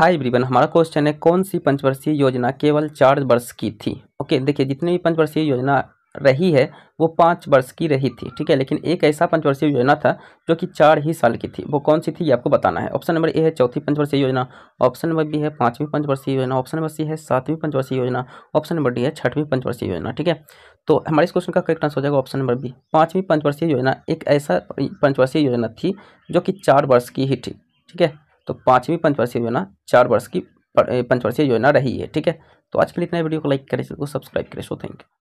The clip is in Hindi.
हाय एवरीवन हमारा क्वेश्चन है कौन सी पंचवर्षीय योजना केवल चार वर्ष की थी ओके देखिए जितनी भी पंचवर्षीय योजना रही है वो पाँच वर्ष की रही थी ठीक है लेकिन एक ऐसा पंचवर्षीय योजना था जो कि चार ही साल की थी वो कौन सी थी ये आपको बताना है ऑप्शन नंबर ए है चौथी पंचवर्षीय योजना ऑप्शन नंबर बी है पाँचवीं पंचवर्षीय योजना ऑप्शन नंबर सी है सातवीं पंचवर्षीय योजना ऑप्शन नंबर डी है छठवीं पंचवर्षीय योजना ठीक है तो हमारे इस क्वेश्चन का करेक्ट आंसर हो जाएगा ऑप्शन नंबर बी पाँचवीं पंचवर्षीय योजना एक ऐसा पंचवर्षीय योजना थी जो कि चार वर्ष की ही थी ठीक है तो पाँचवीं पंचवर्षीय योजना चार वर्ष की पंचवर्षीय योजना रही है ठीक है तो आज के लिए इतना वीडियो को लाइक करें इसको सब्सक्राइब करें सो थैंक यू